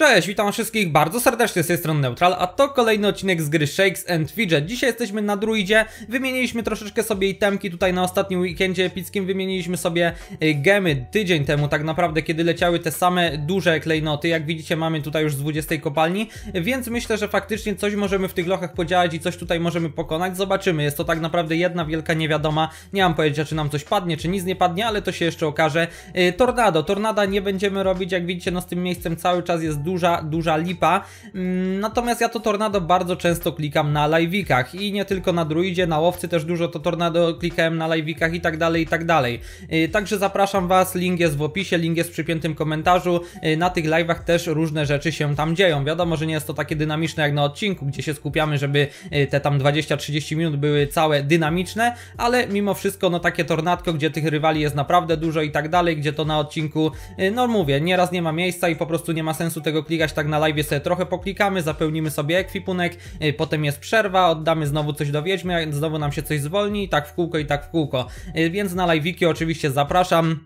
Cześć, witam wszystkich bardzo serdecznie z tej strony Neutral, a to kolejny odcinek z gry Shakes and Fidget. Dzisiaj jesteśmy na druidzie, wymieniliśmy troszeczkę sobie itemki tutaj na ostatnim weekendzie epickim, wymieniliśmy sobie y, gemy tydzień temu tak naprawdę, kiedy leciały te same duże klejnoty, jak widzicie mamy tutaj już z 20 kopalni, więc myślę, że faktycznie coś możemy w tych lochach podziałać i coś tutaj możemy pokonać, zobaczymy, jest to tak naprawdę jedna wielka niewiadoma, nie mam pojęcia czy nam coś padnie, czy nic nie padnie, ale to się jeszcze okaże. Y, tornado, tornada nie będziemy robić, jak widzicie no z tym miejscem cały czas jest dużo duża, duża lipa. Mm, natomiast ja to Tornado bardzo często klikam na live'ikach i nie tylko na druidzie, na łowcy też dużo to Tornado klikałem na live'ikach i tak dalej, i tak dalej. Y, także zapraszam Was, link jest w opisie, link jest w przypiętym komentarzu. Y, na tych live'ach też różne rzeczy się tam dzieją. Wiadomo, że nie jest to takie dynamiczne jak na odcinku, gdzie się skupiamy, żeby y, te tam 20-30 minut były całe dynamiczne, ale mimo wszystko no takie tornadko, gdzie tych rywali jest naprawdę dużo i tak dalej, gdzie to na odcinku, no mówię, nieraz nie ma miejsca i po prostu nie ma sensu tego go klikać tak na live sobie trochę poklikamy, zapełnimy sobie ekwipunek, y, potem jest przerwa, oddamy znowu coś do Wiedźmy, znowu nam się coś zwolni i tak w kółko i tak w kółko. Y, więc na live'iki oczywiście zapraszam.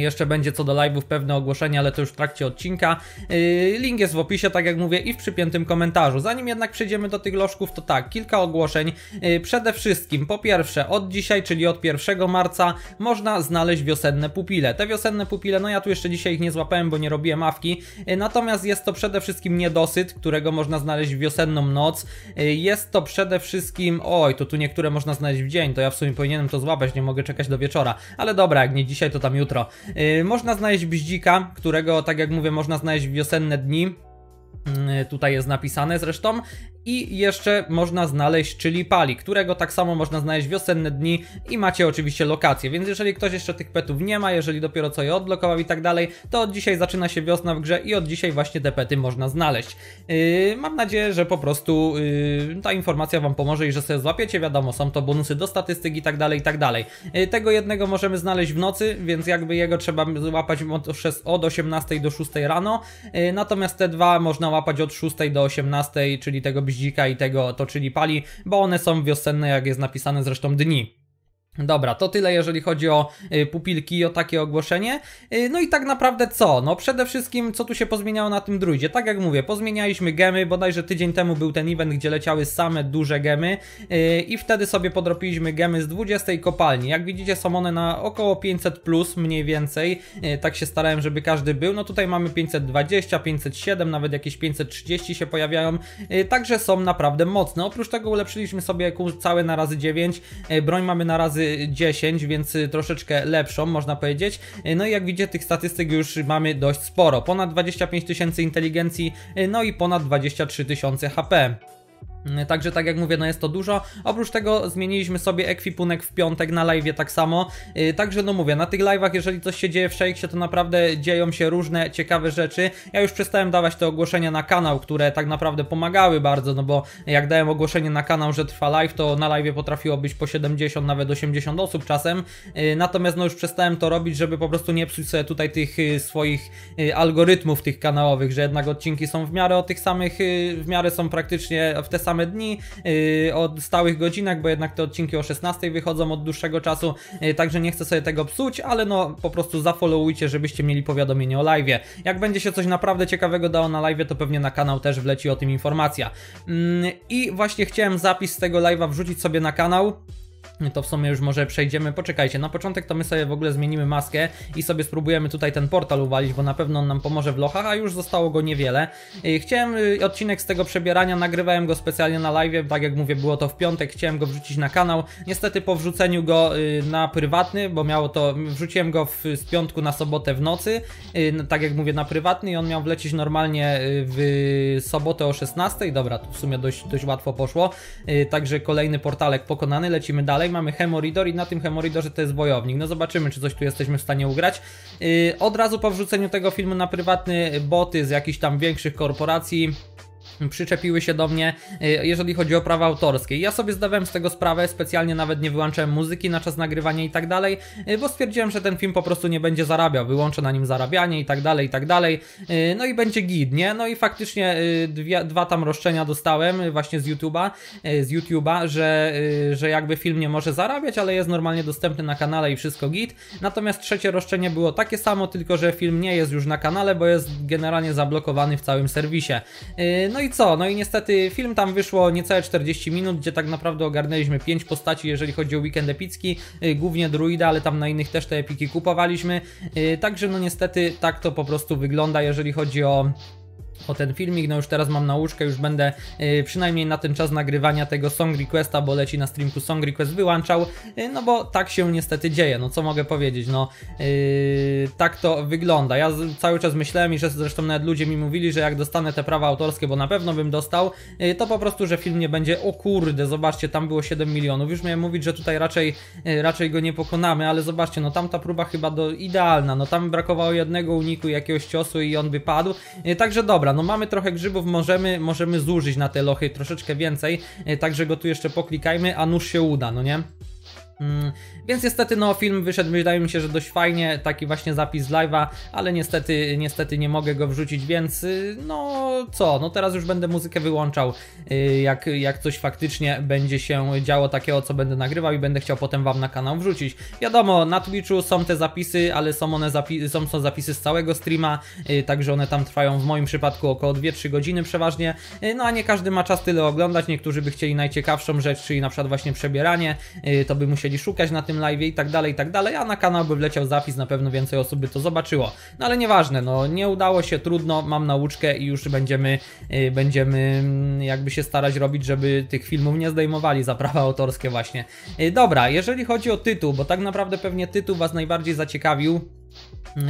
Jeszcze będzie co do live'ów pewne ogłoszenie, ale to już w trakcie odcinka. Yy, link jest w opisie, tak jak mówię, i w przypiętym komentarzu. Zanim jednak przejdziemy do tych lożków, to tak, kilka ogłoszeń. Yy, przede wszystkim, po pierwsze, od dzisiaj, czyli od 1 marca, można znaleźć wiosenne pupile. Te wiosenne pupile, no ja tu jeszcze dzisiaj ich nie złapałem, bo nie robiłem awki. Yy, natomiast jest to przede wszystkim niedosyt, którego można znaleźć w wiosenną noc. Jest to przede wszystkim... Oj, to tu niektóre można znaleźć w dzień, to ja w sumie powinienem to złapać, nie mogę czekać do wieczora. Ale dobra, jak nie dzisiaj, to tam jutro. Y, można znaleźć bździka, którego, tak jak mówię, można znaleźć w wiosenne dni. Mm, tutaj jest napisane zresztą i jeszcze można znaleźć Czyli Pali, którego tak samo można znaleźć wiosenne dni i macie oczywiście lokacje, więc jeżeli ktoś jeszcze tych petów nie ma, jeżeli dopiero co je odblokował i tak dalej, to od dzisiaj zaczyna się wiosna w grze i od dzisiaj właśnie te pety można znaleźć. Yy, mam nadzieję, że po prostu yy, ta informacja Wam pomoże i że sobie złapiecie, wiadomo, są to bonusy do statystyk i tak dalej, i tak dalej. Yy, tego jednego możemy znaleźć w nocy, więc jakby jego trzeba złapać od, od 18 do 6 rano, yy, natomiast te dwa można łapać od 6 do 18, czyli tego byś dzika i tego toczyli pali, bo one są wiosenne, jak jest napisane zresztą dni. Dobra, to tyle jeżeli chodzi o y, pupilki i o takie ogłoszenie. Y, no i tak naprawdę co? No przede wszystkim co tu się pozmieniało na tym druidzie? Tak jak mówię, pozmienialiśmy gemy, bodajże tydzień temu był ten event, gdzie leciały same duże gemy y, i wtedy sobie podropiliśmy gemy z 20 kopalni. Jak widzicie są one na około 500 plus mniej więcej, tak się starałem, żeby każdy był. No tutaj mamy 520, 507, nawet jakieś 530 się pojawiają, także są naprawdę mocne. Oprócz tego ulepszyliśmy sobie całe na razy 9, broń mamy na razy 10, więc y, troszeczkę lepszą, można powiedzieć. Y, no i jak widzicie, tych statystyk już mamy dość sporo. Ponad 25 tysięcy inteligencji, y, no i ponad 23 tysiące HP. Także tak jak mówię, no jest to dużo. Oprócz tego zmieniliśmy sobie ekwipunek w piątek na live'ie tak samo. Yy, także no mówię, na tych live'ach jeżeli coś się dzieje w Shakesie, to naprawdę dzieją się różne ciekawe rzeczy. Ja już przestałem dawać te ogłoszenia na kanał, które tak naprawdę pomagały bardzo, no bo jak dałem ogłoszenie na kanał, że trwa live, to na live'ie potrafiło być po 70, nawet 80 osób czasem. Yy, natomiast no już przestałem to robić, żeby po prostu nie psuć sobie tutaj tych yy, swoich y, algorytmów tych kanałowych, że jednak odcinki są w miarę o tych samych, y, w miarę są praktycznie w te same same dni, y, o stałych godzinach, bo jednak te odcinki o 16 wychodzą od dłuższego czasu, y, także nie chcę sobie tego psuć, ale no po prostu zafollowujcie, żebyście mieli powiadomienie o live'ie. Jak będzie się coś naprawdę ciekawego dało na live'ie, to pewnie na kanał też wleci o tym informacja. Mm, I właśnie chciałem zapis z tego live'a wrzucić sobie na kanał to w sumie już może przejdziemy. Poczekajcie, na początek to my sobie w ogóle zmienimy maskę i sobie spróbujemy tutaj ten portal uwalić, bo na pewno on nam pomoże w lochach, a już zostało go niewiele. Chciałem y, odcinek z tego przebierania, nagrywałem go specjalnie na live, tak jak mówię, było to w piątek, chciałem go wrzucić na kanał. Niestety po wrzuceniu go y, na prywatny, bo miało to, wrzuciłem go w, z piątku na sobotę w nocy, y, tak jak mówię, na prywatny i on miał wlecieć normalnie w sobotę o 16. Dobra, to w sumie dość, dość łatwo poszło. Także kolejny portalek pokonany, lecimy dalej tutaj mamy Hemoridor i na tym Hemoridorze to jest wojownik. No zobaczymy, czy coś tu jesteśmy w stanie ugrać. Yy, od razu po wrzuceniu tego filmu na prywatny boty z jakichś tam większych korporacji przyczepiły się do mnie, e, jeżeli chodzi o prawa autorskie. Ja sobie zdawałem z tego sprawę, specjalnie nawet nie wyłączałem muzyki na czas nagrywania i tak dalej, e, bo stwierdziłem, że ten film po prostu nie będzie zarabiał, wyłączę na nim zarabianie i tak dalej, i tak dalej, e, no i będzie git, nie? No i faktycznie dwie, dwa tam roszczenia dostałem właśnie z YouTube'a, z YouTube'a, że, że jakby film nie może zarabiać, ale jest normalnie dostępny na kanale i wszystko git, natomiast trzecie roszczenie było takie samo, tylko że film nie jest już na kanale, bo jest generalnie zablokowany w całym serwisie. No i i co? No i niestety film tam wyszło niecałe 40 minut, gdzie tak naprawdę ogarnęliśmy 5 postaci, jeżeli chodzi o weekend epicki, y, głównie druida, ale tam na innych też te epiki kupowaliśmy. Y, także no niestety tak to po prostu wygląda, jeżeli chodzi o o ten filmik. No już teraz mam nauczkę, już będę yy, przynajmniej na ten czas nagrywania tego Song Requesta, bo leci na streamku Song Request wyłączał, yy, no bo tak się niestety dzieje, no co mogę powiedzieć, no yy, tak to wygląda. Ja z, cały czas myślałem i że zresztą nawet ludzie mi mówili, że jak dostanę te prawa autorskie, bo na pewno bym dostał, y, to po prostu, że film nie będzie, o kurde, zobaczcie, tam było 7 milionów. Już miałem mówić, że tutaj raczej, y, raczej go nie pokonamy, ale zobaczcie, no tamta próba chyba do, idealna, no tam brakowało jednego uniku jakiegoś ciosu i on by padł, y, także dobra, dobra, no mamy trochę grzybów, możemy, możemy zużyć na te lochy troszeczkę więcej, e, także go tu jeszcze poklikajmy, a nuż się uda, no nie? Mm, więc niestety no film wyszedł wydaje mi się, że dość fajnie, taki właśnie zapis live'a, ale niestety, niestety nie mogę go wrzucić, więc y, no co, no teraz już będę muzykę wyłączał, y, jak, jak coś faktycznie będzie się działo takiego, co będę nagrywał i będę chciał potem Wam na kanał wrzucić. Wiadomo, na Twitchu są te zapisy, ale są one zapi są, są zapisy z całego streama, y, także one tam trwają w moim przypadku około 2-3 godziny przeważnie, no a nie każdy ma czas tyle oglądać, niektórzy by chcieli najciekawszą rzecz, czyli na przykład właśnie przebieranie, to by musieli musieli szukać na tym live i tak dalej, i tak dalej, a na kanał by wleciał zapis, na pewno więcej osób by to zobaczyło. No ale nieważne, no nie udało się, trudno, mam nauczkę i już będziemy, yy, będziemy mm, jakby się starać robić, żeby tych filmów nie zdejmowali za prawa autorskie właśnie. Yy, dobra, jeżeli chodzi o tytuł, bo tak naprawdę pewnie tytuł Was najbardziej zaciekawił,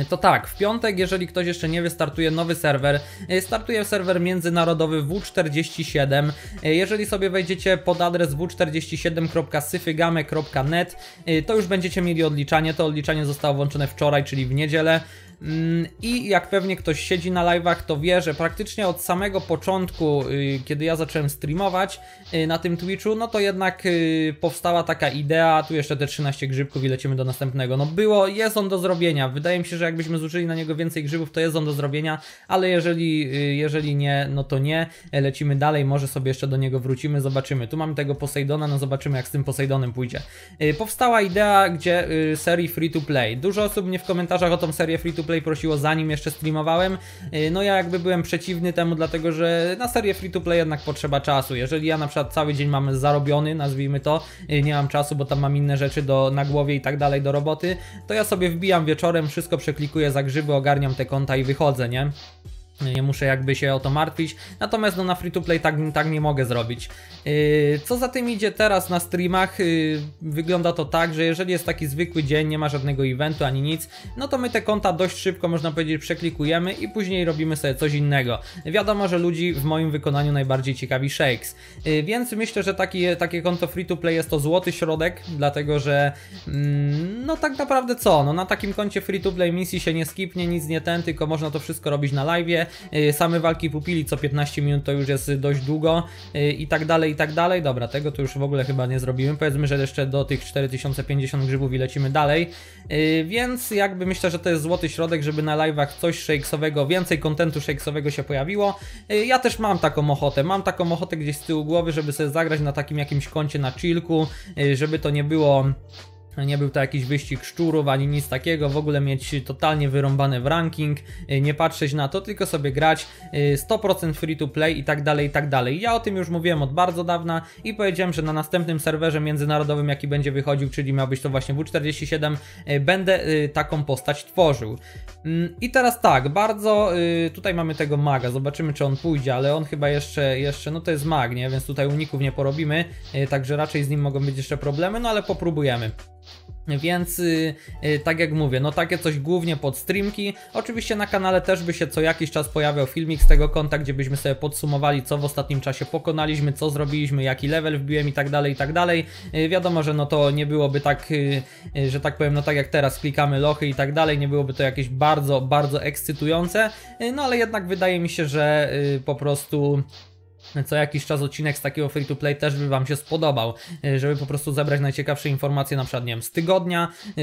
to tak, w piątek, jeżeli ktoś jeszcze nie wystartuje nowy serwer. E, startuje serwer międzynarodowy W47. E, jeżeli sobie wejdziecie pod adres w47.syfygame.net, e, to już będziecie mieli odliczanie. To odliczanie zostało włączone wczoraj, czyli w niedzielę. Mm, I jak pewnie ktoś siedzi na live'ach, to wie, że praktycznie od samego początku, y, kiedy ja zacząłem streamować y, na tym Twitchu, no to jednak y, powstała taka idea, tu jeszcze te 13 grzybków i lecimy do następnego. No było, jest on do zrobienia. Wydaje mi się, że jakbyśmy zużyli na niego więcej grzybów, to jest on do zrobienia, ale jeżeli, jeżeli nie, no to nie. E, lecimy dalej, może sobie jeszcze do niego wrócimy, zobaczymy. Tu mamy tego Poseidona, no zobaczymy jak z tym Poseidonem pójdzie. E, powstała idea, gdzie serii free to play. Dużo osób mnie w komentarzach o tą serię free to play Play prosiło zanim jeszcze streamowałem. Y, no ja jakby byłem przeciwny temu, dlatego że na serię free to play jednak potrzeba czasu. Jeżeli ja na przykład cały dzień mam zarobiony, nazwijmy to, y, nie mam czasu, bo tam mam inne rzeczy do, na głowie i tak dalej do roboty, to ja sobie wbijam wieczorem, wszystko przeklikuję za grzyby, ogarniam te konta i wychodzę, nie? nie muszę jakby się o to martwić, natomiast no na free to play tak, tak nie mogę zrobić. Yy, co za tym idzie teraz na streamach, yy, wygląda to tak, że jeżeli jest taki zwykły dzień, nie ma żadnego eventu ani nic, no to my te konta dość szybko można powiedzieć przeklikujemy i później robimy sobie coś innego. Wiadomo, że ludzi w moim wykonaniu najbardziej ciekawi shakes, yy, więc myślę, że taki, takie konto free to play jest to złoty środek, dlatego że mm, no tak naprawdę co, no na takim koncie free to play misji się nie skipnie, nic nie ten, tylko można to wszystko robić na live Y, same walki pupili co 15 minut to już jest dość długo y, i tak dalej, i tak dalej. Dobra, tego to już w ogóle chyba nie zrobimy. Powiedzmy, że jeszcze do tych 4050 grzybów i lecimy dalej. Y, więc jakby myślę, że to jest złoty środek, żeby na live'ach coś shakesowego, więcej kontentu shakesowego się pojawiło. Ja też mam taką ochotę, mam taką ochotę gdzieś z tyłu głowy, żeby sobie zagrać na takim jakimś koncie na chillku, żeby to nie było nie był to jakiś wyścig szczurów ani nic takiego, w ogóle mieć totalnie wyrąbane w ranking, y, nie patrzeć na to, tylko sobie grać 100% y, free to play i tak dalej, i tak dalej. Ja o tym już mówiłem od bardzo dawna i powiedziałem, że na następnym serwerze międzynarodowym, jaki będzie wychodził, czyli miał być to właśnie W47, y, będę taką postać tworzył. Mm, I teraz tak, bardzo tutaj mamy tego maga, zobaczymy czy on pójdzie, ale on chyba jeszcze, jeszcze no to jest mag, nie? więc tutaj uników nie porobimy, także raczej z nim mogą być jeszcze problemy, no ale popróbujemy. Więc y, y, tak jak mówię, no takie coś głównie pod streamki. Oczywiście na kanale też by się co jakiś czas pojawiał filmik z tego konta, gdzie byśmy sobie podsumowali, co w ostatnim czasie pokonaliśmy, co zrobiliśmy, jaki level wbiłem i tak dalej, i tak dalej. Y, wiadomo, że no to nie byłoby tak, że tak powiem, no tak jak teraz klikamy lochy i tak dalej, nie byłoby to jakieś bardzo, bardzo ekscytujące, no ale jednak wydaje mi się, że po prostu co jakiś czas odcinek z takiego free to play też by Wam się spodobał, e, żeby po prostu zebrać najciekawsze informacje na przykład, nie wiem, z tygodnia, e,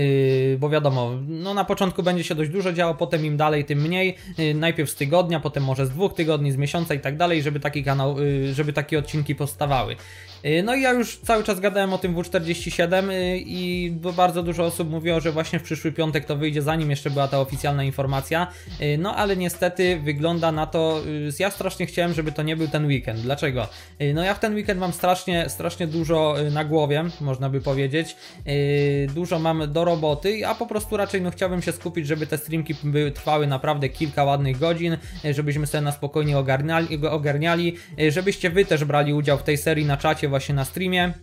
bo wiadomo, no na początku będzie się dość dużo działo, potem im dalej, tym mniej, e, najpierw z tygodnia, potem może z dwóch tygodni, z miesiąca i tak dalej, żeby taki kanał, żeby takie odcinki powstawały. Y, no i ja już cały czas gadałem o tym W47 y, i bardzo dużo osób mówiło, że właśnie w przyszły piątek to wyjdzie, zanim jeszcze była ta oficjalna informacja. Y, no ale niestety wygląda na to, ja strasznie chciałem, żeby to nie był ten weekend. Dlaczego? No ja w ten weekend mam strasznie, strasznie dużo na głowie, można by powiedzieć. Dużo mam do roboty, a po prostu raczej no chciałbym się skupić, żeby te streamki były, trwały naprawdę kilka ładnych godzin, żebyśmy sobie na spokojnie ogarniali, ogarniali, żebyście wy też brali udział w tej serii na czacie, się właśnie na streamie.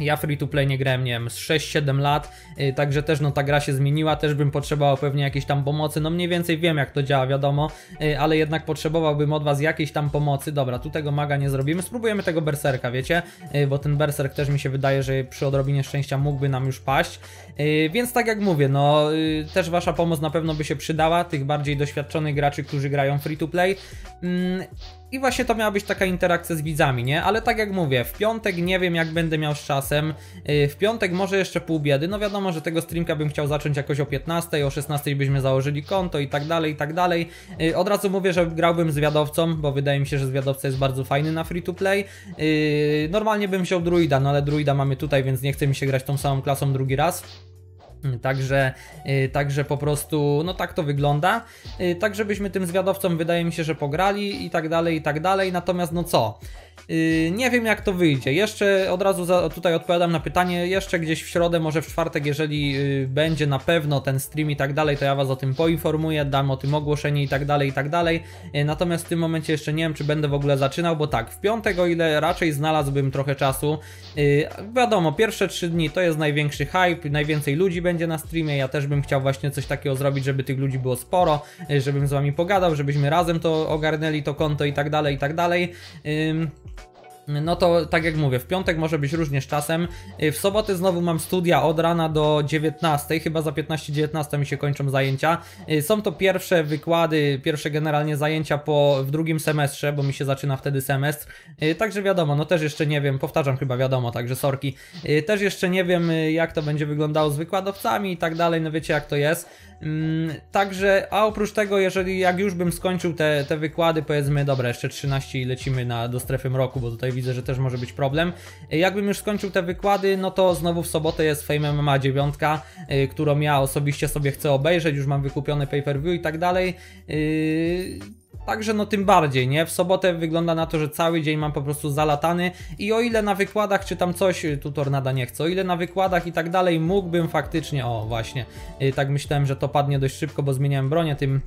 Ja free to play nie grałem, nie wiem, z 6-7 lat, yy, także też no ta gra się zmieniła, też bym potrzebował pewnie jakiejś tam pomocy, no mniej więcej wiem jak to działa, wiadomo, yy, ale jednak potrzebowałbym od Was jakiejś tam pomocy, dobra, tu tego maga nie zrobimy, spróbujemy tego berserka, wiecie, yy, bo ten berserk też mi się wydaje, że przy odrobinie szczęścia mógłby nam już paść, y, więc tak jak mówię, no y, też Wasza pomoc na pewno by się przydała, tych bardziej doświadczonych graczy, którzy grają free to play, mm, i właśnie to miała być taka interakcja z widzami, nie? Ale tak jak mówię, w piątek nie wiem jak będę miał z czasem. Y, w piątek może jeszcze pół biedy. No wiadomo, że tego streamka bym chciał zacząć jakoś o 15, o 16 byśmy założyli konto i tak dalej, i tak dalej. Y, od razu mówię, że grałbym z wiadowcą, bo wydaje mi się, że zwiadowca jest bardzo fajny na free to play. Y, normalnie bym wziął druida, no ale druida mamy tutaj, więc nie chce mi się grać tą samą klasą drugi raz. Także, y, także po prostu, no tak to wygląda. Y, tak, żebyśmy tym zwiadowcom, wydaje mi się, że pograli i tak dalej, i tak dalej. Natomiast, no co? Y, nie wiem jak to wyjdzie. Jeszcze od razu za, tutaj odpowiadam na pytanie, jeszcze gdzieś w środę, może w czwartek, jeżeli y, będzie na pewno ten stream i tak dalej, to ja was o tym poinformuję, dam o tym ogłoszenie i tak dalej, i tak dalej. Y, natomiast w tym momencie jeszcze nie wiem, czy będę w ogóle zaczynał, bo tak, w piątek o ile raczej znalazłbym trochę czasu. Wiadomo, pierwsze trzy dni to jest największy hype, najwięcej ludzi będzie na streamie, ja też bym chciał właśnie coś takiego zrobić, żeby tych ludzi było sporo, żebym z wami pogadał, żebyśmy razem to ogarnęli, to konto i tak dalej, i tak dalej no to tak jak mówię, w piątek może być różnie z czasem. Y, w sobotę znowu mam studia od rana do 19, chyba za 15-19 mi się kończą zajęcia. Y, są to pierwsze wykłady, pierwsze generalnie zajęcia po, w drugim semestrze, bo mi się zaczyna wtedy semestr. Y, także wiadomo, no też jeszcze nie wiem, powtarzam chyba wiadomo, także sorki. Też jeszcze nie wiem jak to będzie wyglądało z wykładowcami i tak dalej, no wiecie jak to jest. Mm, także, a oprócz tego, jeżeli jak już bym skończył te, te wykłady, powiedzmy, dobra, jeszcze 13 i lecimy na, do strefy mroku, bo tutaj widzę, że też może być problem. Jakbym już skończył te wykłady, no to znowu w sobotę jest Fame MMA 9, y, którą ja osobiście sobie chcę obejrzeć, już mam wykupione pay-per-view i tak dalej. Y, Także no tym bardziej, nie? W sobotę wygląda na to, że cały dzień mam po prostu zalatany i o ile na wykładach czy tam coś, tu tornada nie chcę, o ile na wykładach i tak dalej mógłbym faktycznie, o właśnie, y, tak myślałem, że to padnie dość szybko, bo zmieniałem bronię tym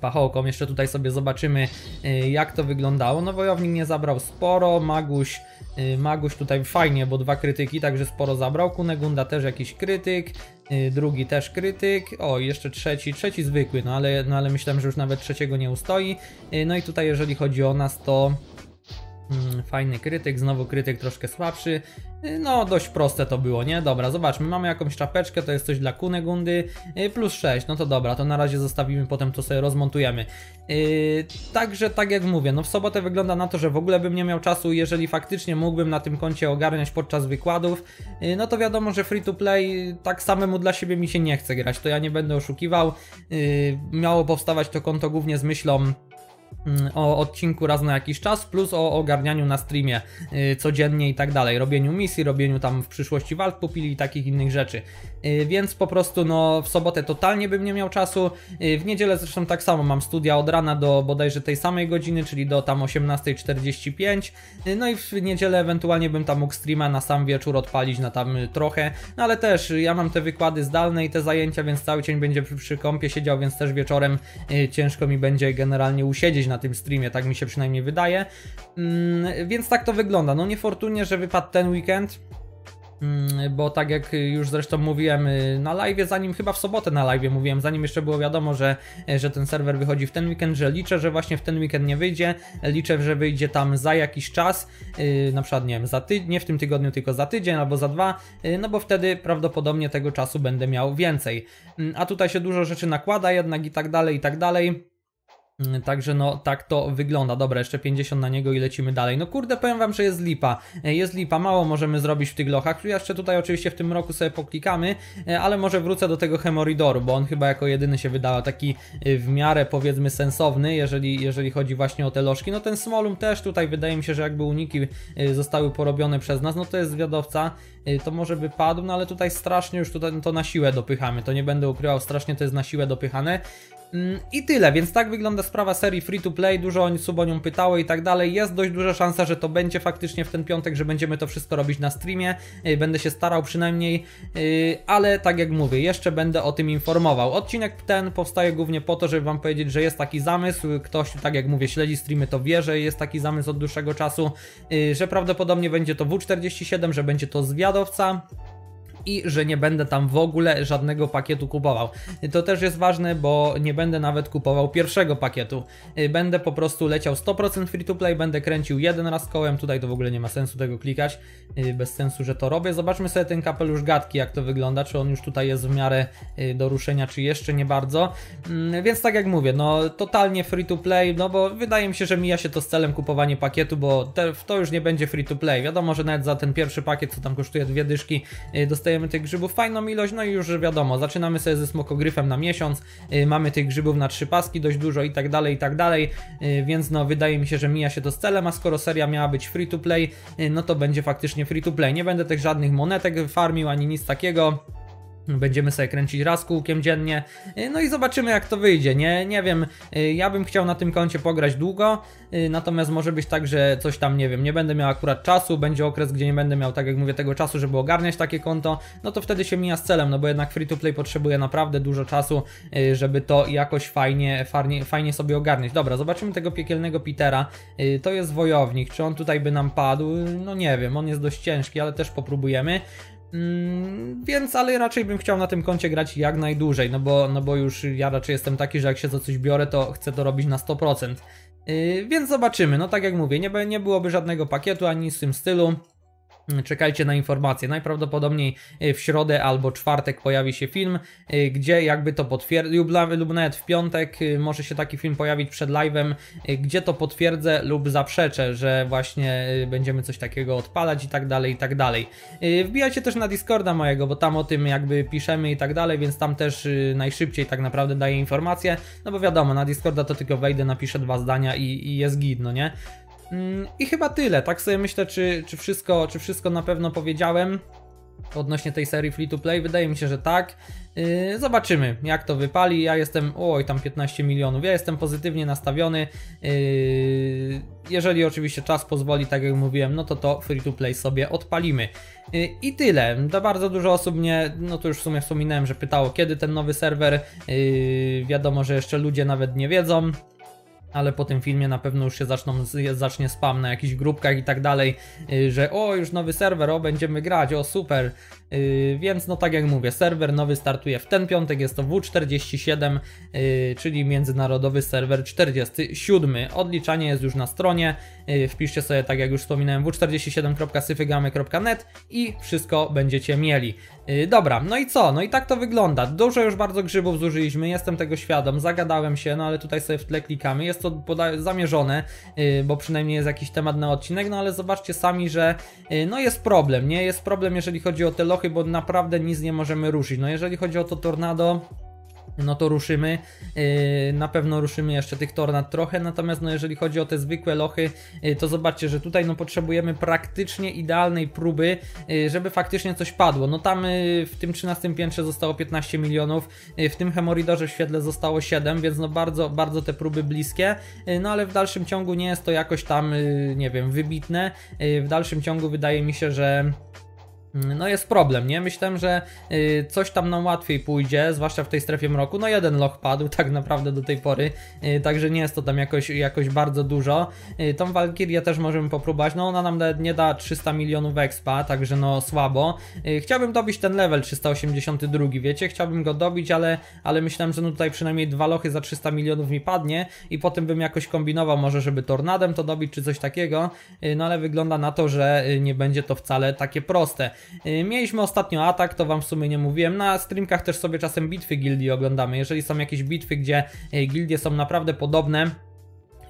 pachołkom. Jeszcze tutaj sobie zobaczymy, y, jak to wyglądało. No wojownik nie zabrał sporo, Maguś, y, Maguś tutaj fajnie, bo dwa krytyki, także sporo zabrał. Kunegunda też jakiś krytyk, Y, drugi też krytyk, o jeszcze trzeci, trzeci zwykły, no ale, no ale myślałem, że już nawet trzeciego nie ustoi. Y, no i tutaj jeżeli chodzi o nas, to Mm, fajny krytyk, znowu krytyk troszkę słabszy. Y, no, dość proste to było, nie? Dobra, zobaczmy, mamy jakąś czapeczkę, to jest coś dla Kunegundy, y, plus 6, no to dobra, to na razie zostawimy, potem to sobie rozmontujemy. Yy, także, tak jak mówię, no w sobotę wygląda na to, że w ogóle bym nie miał czasu, jeżeli faktycznie mógłbym na tym koncie ogarniać podczas wykładów, yy, no to wiadomo, że free to play tak samemu dla siebie mi się nie chce grać, to ja nie będę oszukiwał. Yy, miało powstawać to konto głównie z myślą Mm, o odcinku raz na jakiś czas, plus o ogarnianiu na streamie y, codziennie i tak dalej, robieniu misji, robieniu tam w przyszłości walk pupili i takich innych rzeczy. Y, więc po prostu no w sobotę totalnie bym nie miał czasu, y, w niedzielę zresztą tak samo mam studia od rana do bodajże tej samej godziny, czyli do tam 18.45, no i w niedzielę ewentualnie bym tam mógł streama na sam wieczór odpalić na tam trochę, no ale też ja mam te wykłady zdalne i te zajęcia, więc cały dzień będzie przy, przy kąpie siedział, więc też wieczorem ciężko mi będzie generalnie usiedzieć na na tym streamie, tak mi się przynajmniej wydaje. Mm, więc tak to wygląda. No niefortunnie, że wypadł ten weekend mm, bo tak jak już zresztą mówiłem y, na live, zanim chyba w sobotę na live mówiłem, zanim jeszcze było wiadomo, że, y, że ten serwer wychodzi w ten weekend, że liczę, że właśnie w ten weekend nie wyjdzie, liczę, że wyjdzie tam za jakiś czas, y, na przykład nie wiem, za tydzień, nie w tym tygodniu, tylko za tydzień albo za dwa, no bo wtedy prawdopodobnie tego czasu będę miał więcej. Mm, a tutaj się dużo rzeczy nakłada jednak i tak dalej, i tak dalej. Mm, także no tak to wygląda. Dobra, jeszcze 50 na niego i lecimy dalej. No kurde, powiem wam, że jest lipa. E, jest lipa, mało możemy zrobić w tych lochach. Ja jeszcze tutaj oczywiście w tym roku sobie poklikamy, e, ale może wrócę do tego Hemoridoru, bo on chyba jako jedyny się wydał taki e, w miarę powiedzmy sensowny, jeżeli, jeżeli chodzi właśnie o te lożki. No ten Smolum też tutaj wydaje mi się, że jakby uniki zostały porobione przez nas, no to jest zwiadowca, to może by padł, no ale tutaj strasznie już tutaj to na siłę dopychamy. To nie będę ukrywał, strasznie to jest na siłę dopychane. Mm, I tyle, więc tak wygląda sprawa serii free to play, dużo osób o nią pytało i tak dalej. Jest dość duża szansa, że to będzie faktycznie w ten piątek, że będziemy to wszystko robić na streamie. E, będę się starał przynajmniej, e, ale tak jak mówię, jeszcze będę o tym informował. Odcinek ten powstaje głównie po to, żeby Wam powiedzieć, że jest taki zamysł. Ktoś, tak jak mówię, śledzi streamy, to wie, że jest taki zamysł od dłuższego czasu, e, że prawdopodobnie będzie to W47, że będzie to zwiadowca i że nie będę tam w ogóle żadnego pakietu kupował. To też jest ważne, bo nie będę nawet kupował pierwszego pakietu. Y, będę po prostu leciał 100% free to play, będę kręcił jeden raz kołem, tutaj to w ogóle nie ma sensu tego klikać, y, bez sensu, że to robię. Zobaczmy sobie ten kapelusz gadki, jak to wygląda, czy on już tutaj jest w miarę y, do ruszenia, czy jeszcze nie bardzo. Mm, więc tak jak mówię, no totalnie free to play, no bo wydaje mi się, że mija się to z celem kupowanie pakietu, bo te, to już nie będzie free to play. Wiadomo, że nawet za ten pierwszy pakiet, co tam kosztuje dwie dyszki, dostaję dostajemy tych grzybów fajną ilość, no i już wiadomo, zaczynamy sobie ze smokogryfem na miesiąc, y, mamy tych grzybów na trzy paski dość dużo i tak dalej, i tak dalej, y, więc no wydaje mi się, że mija się to z celem, a skoro seria miała być free to play, y, no to będzie faktycznie free to play, nie będę tych żadnych monetek farmił, ani nic takiego, Będziemy sobie kręcić raz kółkiem dziennie, y, no i zobaczymy jak to wyjdzie, nie, nie wiem, y, ja bym chciał na tym koncie pograć długo, y, natomiast może być tak, że coś tam, nie wiem, nie będę miał akurat czasu, będzie okres, gdzie nie będę miał, tak jak mówię, tego czasu, żeby ogarniać takie konto, no to wtedy się mija z celem, no bo jednak free to play potrzebuje naprawdę dużo czasu, żeby to jakoś fajnie, farnie, fajnie sobie ogarniać. Dobra, zobaczymy tego piekielnego Petera, to jest wojownik, czy on tutaj by nam padł, no nie wiem, on jest dość ciężki, ale też popróbujemy, Mm, więc, ale raczej bym chciał na tym koncie grać jak najdłużej, no bo, no bo już ja raczej jestem taki, że jak się za coś biorę, to chcę to robić na 100%. Yy, więc zobaczymy, no tak jak mówię, nie, nie byłoby żadnego pakietu ani z w tym stylu. Czekajcie na informacje. Najprawdopodobniej y, w środę albo czwartek pojawi się film, y, gdzie jakby to potwierdzę, lub nawet w piątek y, może się taki film pojawić przed live'em, gdzie to potwierdzę lub zaprzeczę, że właśnie będziemy coś takiego odpalać i tak dalej, i tak dalej. Wbijajcie też na Discorda mojego, bo tam o tym jakby piszemy i tak dalej, więc tam też najszybciej tak naprawdę daję informacje, no bo wiadomo, na Discorda to tylko wejdę, napiszę dwa zdania i, i jest git, no nie? Mm, I chyba tyle, tak sobie myślę, czy, czy, wszystko, czy wszystko na pewno powiedziałem odnośnie tej serii free to play. Wydaje mi się, że tak. Y, zobaczymy, jak to wypali. Ja jestem, oj, tam 15 milionów. Ja jestem pozytywnie nastawiony. Y, jeżeli oczywiście czas pozwoli, tak jak mówiłem, no to to free to play sobie odpalimy. Y, I tyle. Da bardzo dużo osób mnie, no to już w sumie wspominałem, że pytało, kiedy ten nowy serwer. wiadomo, że jeszcze ludzie nawet nie wiedzą ale po tym filmie na pewno już się zaczną, zacznie spam na jakichś grupkach i tak dalej, y, że o, już nowy serwer, o, będziemy grać, o, super, Yy, więc no tak jak mówię, serwer nowy startuje w ten piątek, jest to W47, yy, czyli międzynarodowy serwer 47. Odliczanie jest już na stronie, yy, wpiszcie sobie tak jak już wspominałem w47.syfygamy.net i wszystko będziecie mieli. Dobra, no i co? No i tak to wygląda. Dużo już bardzo grzybów zużyliśmy, jestem tego świadom, zagadałem się, no ale tutaj sobie w tle klikamy. Jest to zamierzone, bo przynajmniej jest jakiś temat na odcinek, no ale zobaczcie sami, że no jest problem, nie? Jest problem, jeżeli chodzi o te lochy bo naprawdę nic nie możemy ruszyć. No jeżeli chodzi o to tornado, no to ruszymy. Yy, na pewno ruszymy jeszcze tych tornad trochę, natomiast no jeżeli chodzi o te zwykłe lochy, yy, to zobaczcie, że tutaj no potrzebujemy praktycznie idealnej próby, yy, żeby faktycznie coś padło. No tam w tym 13 piętrze zostało 15 milionów, w tym hemoridorze w świetle zostało 7, więc no bardzo, bardzo te próby bliskie, no ale w dalszym ciągu nie jest to jakoś tam, nie wiem, wybitne. W dalszym ciągu wydaje mi się, że no jest problem, nie? Myślałem, że y, coś tam nam łatwiej pójdzie, zwłaszcza w tej strefie mroku. No jeden loch padł tak naprawdę do tej pory, y, także nie jest to tam jakoś, jakoś bardzo dużo. Y, tą Valkyrię też możemy popróbować, no ona nam nie da 300 milionów expa, także no słabo. chciałbym dobić ten level 382, wiecie? Chciałbym go dobić, ale, ale myślałem, że no tutaj przynajmniej dwa lochy za 300 milionów mi padnie i potem bym jakoś kombinował może, żeby tornadem to dobić czy coś takiego, no ale wygląda na to, że nie będzie to wcale takie proste. Y, mieliśmy ostatnio atak, to wam w sumie nie mówiłem. Na streamkach też sobie czasem bitwy gildii oglądamy. Jeżeli są jakieś bitwy, gdzie y, gildie są naprawdę podobne,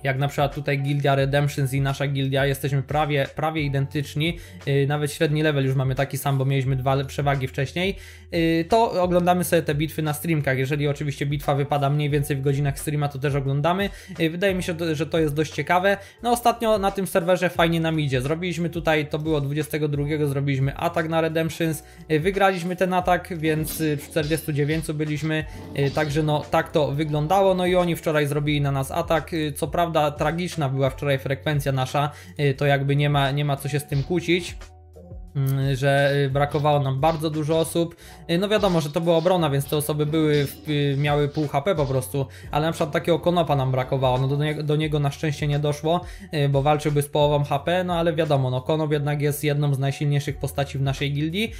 jak na przykład tutaj gildia Redemptions i nasza gildia, jesteśmy prawie, prawie identyczni, y, nawet średni level już mamy taki sam, bo mieliśmy dwa przewagi wcześniej, y, to oglądamy sobie te bitwy na streamkach. Jeżeli oczywiście bitwa wypada mniej więcej w godzinach streama, to też oglądamy. Y, wydaje mi się, że to jest dość ciekawe. No ostatnio na tym serwerze fajnie nam idzie. Zrobiliśmy tutaj, to było 22, zrobiliśmy atak na Redemptions, wygraliśmy ten atak, więc w 49 byliśmy, także no tak to wyglądało. No i oni wczoraj zrobili na nas atak, co prawda tragiczna była wczoraj frekwencja nasza, y, to jakby nie ma, nie ma co się z tym kłócić. Mm, że y, brakowało nam bardzo dużo osób. Y, no wiadomo, że to była obrona, więc te osoby były, y, miały pół HP po prostu, ale na przykład takiego konopa nam brakowało, no do, do niego na szczęście nie doszło, bo walczyłby z połową HP, no ale wiadomo, no konop jednak jest jedną z najsilniejszych postaci w naszej gildii,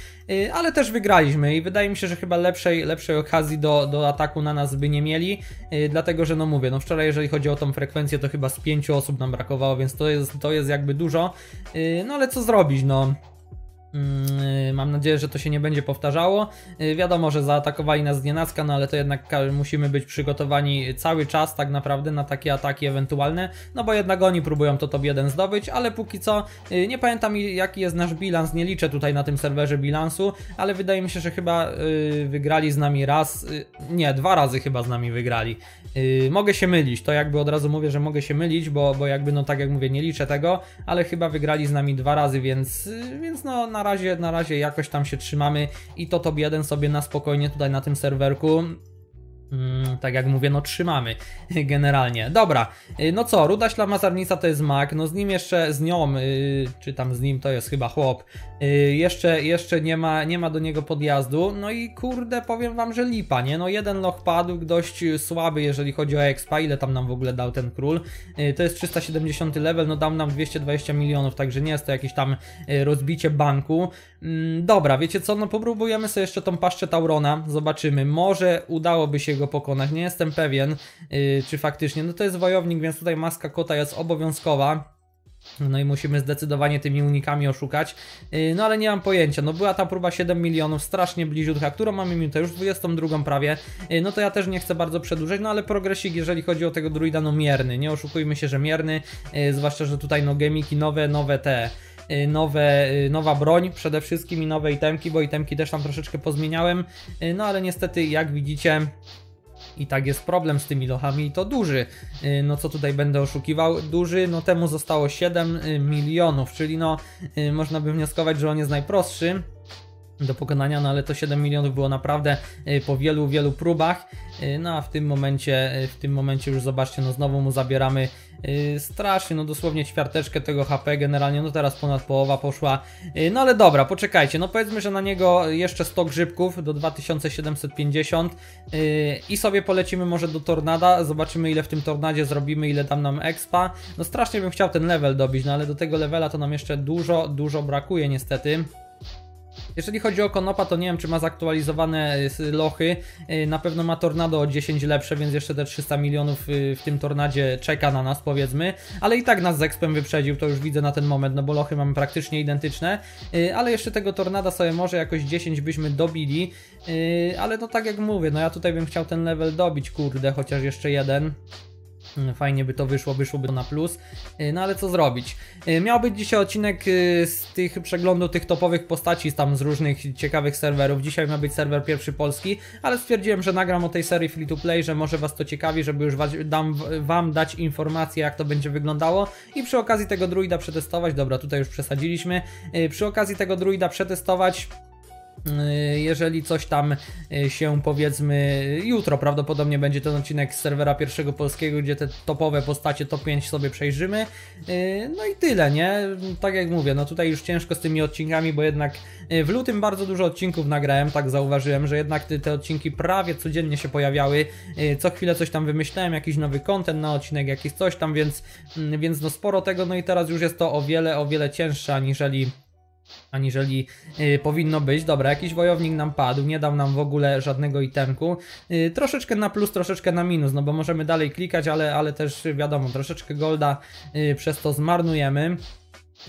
ale też wygraliśmy i wydaje mi się, że chyba lepszej, lepszej okazji do, do ataku na nas by nie mieli, dlatego, że no mówię, no wczoraj jeżeli chodzi o tą frekwencję, to chyba z pięciu osób nam brakowało, więc to jest, to jest jakby dużo, no ale co zrobić, no Mm, mam nadzieję, że to się nie będzie powtarzało. Y, wiadomo, że zaatakowali nas nienacka, no ale to jednak musimy być przygotowani cały czas tak naprawdę na takie ataki ewentualne, no bo jednak oni próbują to top 1 zdobyć, ale póki co y, nie pamiętam jaki jest nasz bilans, nie liczę tutaj na tym serwerze bilansu, ale wydaje mi się, że chyba y, wygrali z nami raz, nie, dwa razy chyba z nami wygrali. Mogę się mylić, to jakby od razu mówię, że mogę się mylić, bo, bo jakby no tak jak mówię, nie liczę tego, ale chyba wygrali z nami dwa razy, więc, więc no na razie, na razie jakoś tam się trzymamy i to top 1 sobie na spokojnie tutaj na tym serwerku Mm, tak jak mówię, no trzymamy generalnie. Dobra, y, no co, ruda ślamazarnica to jest mag, no z nim jeszcze, z nią, yy, czy tam z nim to jest chyba chłop, yy, jeszcze, jeszcze nie, ma, nie ma do niego podjazdu, no i kurde, powiem wam, że lipa, nie? No jeden loch padł, dość słaby, jeżeli chodzi o expa, ile tam nam w ogóle dał ten król, yy, to jest 370 level, no dał nam 220 milionów, także nie jest to jakieś tam y, rozbicie banku. Mm, dobra, wiecie co, no popróbujemy sobie jeszcze tą paszczę Taurona, zobaczymy, może udałoby się go pokonać. Nie jestem pewien, y, czy faktycznie. No to jest wojownik, więc tutaj maska kota jest obowiązkowa. No i musimy zdecydowanie tymi unikami oszukać. Y, no ale nie mam pojęcia. No była ta próba 7 milionów, strasznie bliziutka, którą mamy minutę, już 22 prawie. Y, no to ja też nie chcę bardzo przedłużać, no ale progresik, jeżeli chodzi o tego druida, no mierny. Nie oszukujmy się, że mierny, zwłaszcza, że tutaj no gemiki nowe, nowe te nowe, nowa broń przede wszystkim i nowe itemki, bo itemki też tam troszeczkę pozmieniałem, no ale niestety jak widzicie i tak jest problem z tymi lochami i to duży. Y, no co tutaj będę oszukiwał? Duży, no temu zostało 7 y, milionów, czyli no y, można by wnioskować, że on jest najprostszy do pokonania, no ale to 7 milionów było naprawdę y, po wielu, wielu próbach. Y, no a w tym momencie, y, w tym momencie już zobaczcie, no znowu mu zabieramy strasznie, no dosłownie ćwiarteczkę tego HP generalnie, no teraz ponad połowa poszła. No ale dobra, poczekajcie, no powiedzmy, że na niego jeszcze 100 grzybków do 2750 i sobie polecimy może do tornada, zobaczymy ile w tym tornadzie zrobimy, ile dam nam expa. No strasznie bym chciał ten level dobić, no ale do tego levela to nam jeszcze dużo, dużo brakuje niestety. Jeżeli chodzi o Konopa, to nie wiem, czy ma zaktualizowane y, lochy. Y, na pewno ma Tornado o 10 lepsze, więc jeszcze te 300 milionów y, w tym Tornadzie czeka na nas, powiedzmy. Ale i tak nas z Expem wyprzedził, to już widzę na ten moment, no bo lochy mamy praktycznie identyczne. Ale jeszcze tego Tornada sobie może jakoś 10 byśmy dobili. Ale no tak jak mówię, no ja tutaj bym chciał ten level dobić, kurde, chociaż jeszcze jeden. Fajnie by to wyszło, wyszłoby to na plus. E, no ale co zrobić? E, miał być dzisiaj odcinek e, z tych przeglądu tych topowych postaci tam z różnych ciekawych serwerów. Dzisiaj miał być serwer pierwszy polski, ale stwierdziłem, że nagram o tej serii free to play, że może was to ciekawi, żeby już was, dam, wam dać informację jak to będzie wyglądało i przy okazji tego druida przetestować. Dobra, tutaj już przesadziliśmy. Przy okazji tego druida przetestować Y, jeżeli coś tam y, się powiedzmy jutro prawdopodobnie będzie ten odcinek z serwera pierwszego polskiego, gdzie te topowe postacie top 5 sobie przejrzymy. Y, no i tyle, nie? Tak jak mówię, no tutaj już ciężko z tymi odcinkami, bo jednak w lutym bardzo dużo odcinków nagrałem, tak zauważyłem, że jednak te odcinki prawie codziennie się pojawiały. Co chwilę coś tam wymyślałem, jakiś nowy kontent na odcinek, jakiś coś tam, więc, mm, więc no sporo tego, no i teraz już jest to o wiele, o wiele cięższe aniżeli aniżeli y, powinno być. Dobra, jakiś wojownik nam padł, nie dał nam w ogóle żadnego itemku. Y, troszeczkę na plus, troszeczkę na minus, no bo możemy dalej klikać, ale, ale też wiadomo, troszeczkę golda y, przez to zmarnujemy.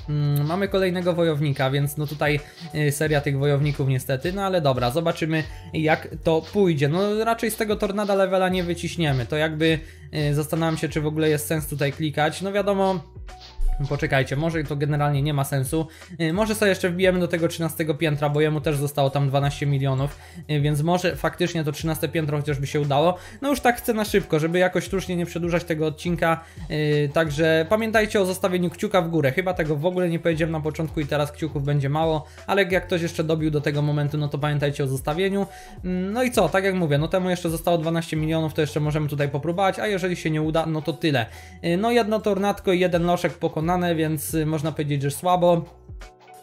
Mm, mamy kolejnego wojownika, więc no tutaj y, seria tych wojowników niestety, no ale dobra, zobaczymy jak to pójdzie. No raczej z tego tornada levela nie wyciśniemy, to jakby y, zastanawiam się czy w ogóle jest sens tutaj klikać. No wiadomo, Poczekajcie, może to generalnie nie ma sensu. Y, może sobie jeszcze wbijemy do tego 13 piętra, bo jemu też zostało tam 12 milionów, y, więc może faktycznie to 13 piętro chociażby się udało. No już tak chcę na szybko, żeby jakoś sztucznie nie przedłużać tego odcinka. Y, także pamiętajcie o zostawieniu kciuka w górę. Chyba tego w ogóle nie powiedziałem na początku i teraz kciuków będzie mało, ale jak ktoś jeszcze dobił do tego momentu, no to pamiętajcie o zostawieniu. Mm, no i co, tak jak mówię, no temu jeszcze zostało 12 milionów, to jeszcze możemy tutaj popróbować, a jeżeli się nie uda, no to tyle. No jedno tornatko i jeden loszek pokonany więc y, można powiedzieć, że słabo.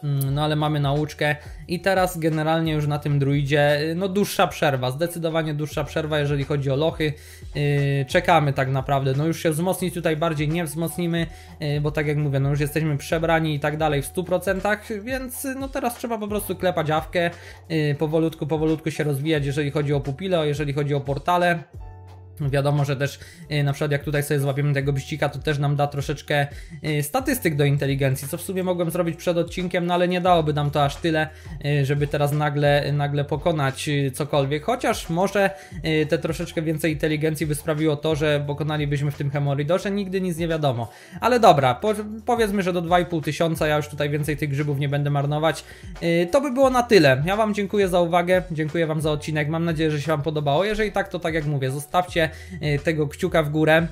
Mm, no ale mamy nauczkę i teraz generalnie już na tym druidzie y, no dłuższa przerwa, zdecydowanie dłuższa przerwa jeżeli chodzi o lochy. Yy, czekamy tak naprawdę, no już się wzmocnić tutaj bardziej nie wzmocnimy, yy, bo tak jak mówię, no już jesteśmy przebrani i tak dalej w 100%, więc y, no teraz trzeba po prostu klepać awkę, yy, powolutku, powolutku się rozwijać jeżeli chodzi o pupile, jeżeli chodzi o portale. Wiadomo, że też y, na przykład jak tutaj sobie złapiemy tego biścika, to też nam da troszeczkę y, statystyk do inteligencji, co w sumie mogłem zrobić przed odcinkiem, no ale nie dałoby nam to aż tyle, y, żeby teraz nagle, nagle pokonać cokolwiek, chociaż może te troszeczkę więcej inteligencji by sprawiło to, że pokonalibyśmy w tym hemoridorze, nigdy nic nie wiadomo. Ale dobra, po, powiedzmy, że do 2,5 tysiąca, ja już tutaj więcej tych grzybów nie będę marnować. To by było na tyle. Ja Wam dziękuję za uwagę, dziękuję Wam za odcinek, mam nadzieję, że się Wam podobało. Jeżeli tak, to tak jak mówię, zostawcie E, tego kciuka w górę.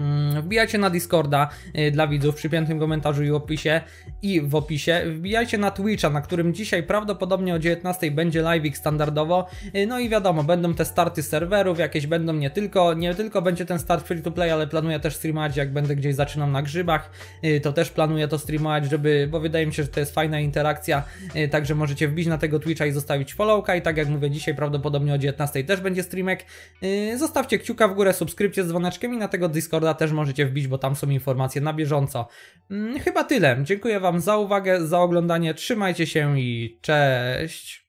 Mm, wbijajcie na Discorda y, dla widzów w przypiętym komentarzu i opisie i w opisie. Wbijajcie na Twitcha, na którym dzisiaj prawdopodobnie o 19 będzie live'ik standardowo. Y, no i wiadomo, będą te starty serwerów, jakieś będą nie tylko, nie tylko będzie ten start free to play, ale planuję też streamować, jak będę gdzieś zaczynam na grzybach, y, to też planuję to streamować, żeby, bo wydaje mi się, że to jest fajna interakcja, także możecie wbić na tego Twitcha i zostawić followka i tak jak mówię, dzisiaj prawdopodobnie o 19 też będzie streamek. Zostawcie kciuka w górę, subskrypcję z dzwoneczkiem i na tego Discorda Discorda też możecie wbić, bo tam są informacje na bieżąco. Mm, chyba tyle. Dziękuję Wam za uwagę, za oglądanie. Trzymajcie się i cześć!